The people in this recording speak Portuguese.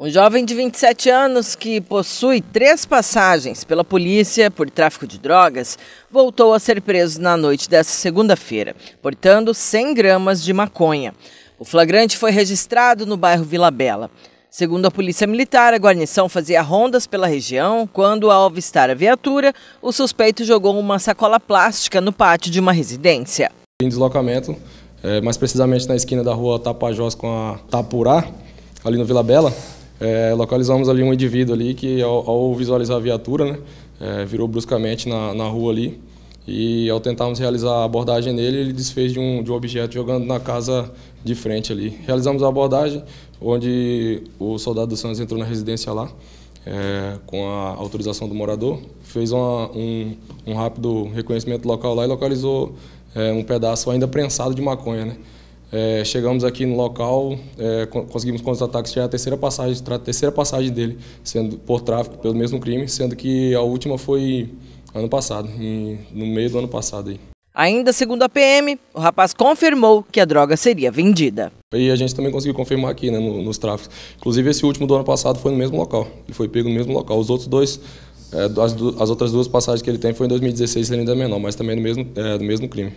Um jovem de 27 anos que possui três passagens pela polícia por tráfico de drogas voltou a ser preso na noite desta segunda-feira, portando 100 gramas de maconha. O flagrante foi registrado no bairro Vila Bela. Segundo a Polícia Militar, a guarnição fazia rondas pela região quando, ao avistar a viatura, o suspeito jogou uma sacola plástica no pátio de uma residência. Em deslocamento, eh, mais precisamente na esquina da rua Tapajós com a Tapurá, ali no Vila Bela, é, localizamos ali um indivíduo ali que, ao, ao visualizar a viatura, né, é, virou bruscamente na, na rua ali. E ao tentarmos realizar a abordagem nele, ele desfez de um, de um objeto jogando na casa de frente ali. Realizamos a abordagem, onde o soldado do Santos entrou na residência lá, é, com a autorização do morador, fez uma, um, um rápido reconhecimento local lá e localizou é, um pedaço ainda prensado de maconha. Né? É, chegamos aqui no local, é, conseguimos constatar que já a terceira passagem, a terceira passagem dele, sendo por tráfico pelo mesmo crime, sendo que a última foi ano passado, em, no meio do ano passado aí. Ainda segundo a PM, o rapaz confirmou que a droga seria vendida. E a gente também conseguiu confirmar aqui né, nos tráficos. Inclusive esse último do ano passado foi no mesmo local. Ele foi pego no mesmo local. Os outros dois, é, as, as, outras duas passagens que ele tem foi em 2016, ele ainda é menor, mas também no é mesmo, é, mesmo crime.